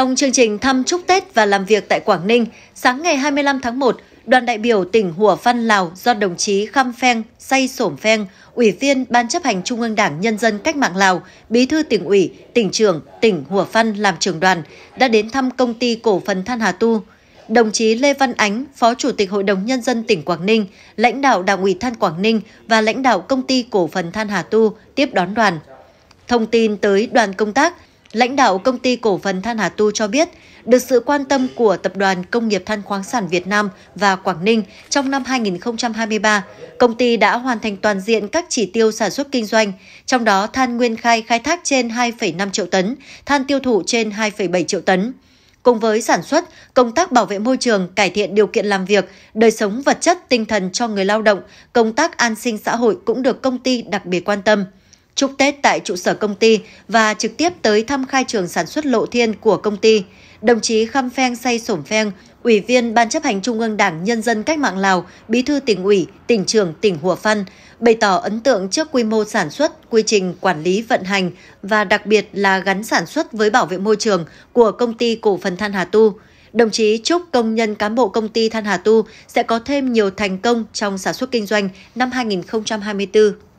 Trong chương trình thăm chúc Tết và làm việc tại Quảng Ninh, sáng ngày 25 tháng 1, đoàn đại biểu tỉnh Hủa Phan Lào do đồng chí Khăm Pheng Say Sổm Pheng, Ủy viên Ban chấp hành Trung ương Đảng Nhân dân Cách mạng Lào, Bí thư tỉnh ủy, tỉnh trưởng tỉnh Hủa Phan làm trưởng đoàn, đã đến thăm công ty cổ phần Than Hà Tu. Đồng chí Lê Văn Ánh, Phó Chủ tịch Hội đồng Nhân dân tỉnh Quảng Ninh, lãnh đạo Đảng ủy Than Quảng Ninh và lãnh đạo công ty cổ phần Than Hà Tu tiếp đón đoàn. Thông tin tới đoàn công tác, Lãnh đạo công ty cổ phần than Hà Tu cho biết, được sự quan tâm của Tập đoàn Công nghiệp Than khoáng sản Việt Nam và Quảng Ninh trong năm 2023, công ty đã hoàn thành toàn diện các chỉ tiêu sản xuất kinh doanh, trong đó than nguyên khai khai thác trên 2,5 triệu tấn, than tiêu thụ trên 2,7 triệu tấn. Cùng với sản xuất, công tác bảo vệ môi trường, cải thiện điều kiện làm việc, đời sống vật chất, tinh thần cho người lao động, công tác an sinh xã hội cũng được công ty đặc biệt quan tâm – chúc Tết tại trụ sở công ty và trực tiếp tới thăm khai trường sản xuất lộ thiên của công ty. Đồng chí khăm Pheng Say Sổm Pheng, Ủy viên Ban chấp hành Trung ương Đảng Nhân dân Cách mạng Lào, Bí thư tỉnh ủy, tỉnh trưởng tỉnh Hùa Phân, bày tỏ ấn tượng trước quy mô sản xuất, quy trình quản lý vận hành và đặc biệt là gắn sản xuất với bảo vệ môi trường của công ty cổ phần than Hà Tu. Đồng chí chúc công nhân cán bộ công ty Than Hà Tu sẽ có thêm nhiều thành công trong sản xuất kinh doanh năm 2024.